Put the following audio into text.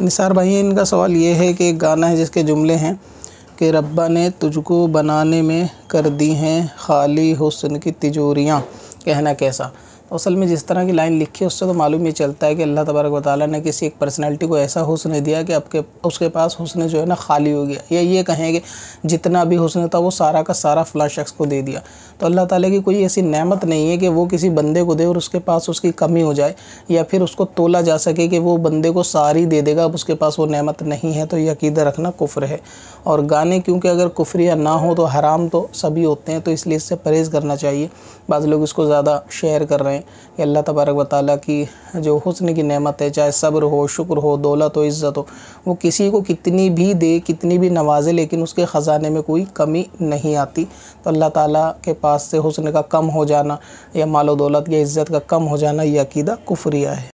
निसार भाई इनका सवाल ये है कि एक गाना है जिसके जुमले हैं कि रब्बा ने तुझको बनाने में कर दी हैं खाली हुसन की तिजोरियाँ कहना कैसा असल में जिस तरह की लाइन लिखी है उससे तो मालूम ये चलता है कि अल्लाह तबारक वाली ने किसी एक पर्सनैलिटी को ऐसा हुसन दिया कि आपके उसके पास हुसन जो है ना खाली हो गया या ये कहें कि जितना भी हुसन था वो सारा का सारा फला शख्स को दे दिया तो अल्लाह ताली की कोई ऐसी नेमत नहीं है कि वो किसी बंदे को दे और उसके पास उसकी कमी हो जाए या फिर उसको तोला जा सके कि वो बंदे को सारी दे देगा अब उसके पास वो नेमत नहीं है तो यकीदा रखना कुफ्र है और गाने क्योंकि अगर कुफ्रिया ना हो तो हराम तो सभी होते हैं तो इसलिए इससे परहेज़ करना चाहिए बाज़ लोग इसको ज़्यादा शेयर कर रहे हैं में अल्लाह तबारक वाली की जो हसन की नमत है चाहे सब्र हो शुक्र हो दौलत हो इज़्ज़त हो वो किसी को कितनी भी दे कितनी भी नवाजे लेकिन उसके ख़जाने में कोई कमी नहीं आती तो अल्लाह ताली के पास से हसन का कम हो जाना या मालो दौलत या इज़्ज़त का कम हो जाना ये अकीदा कुफरिया है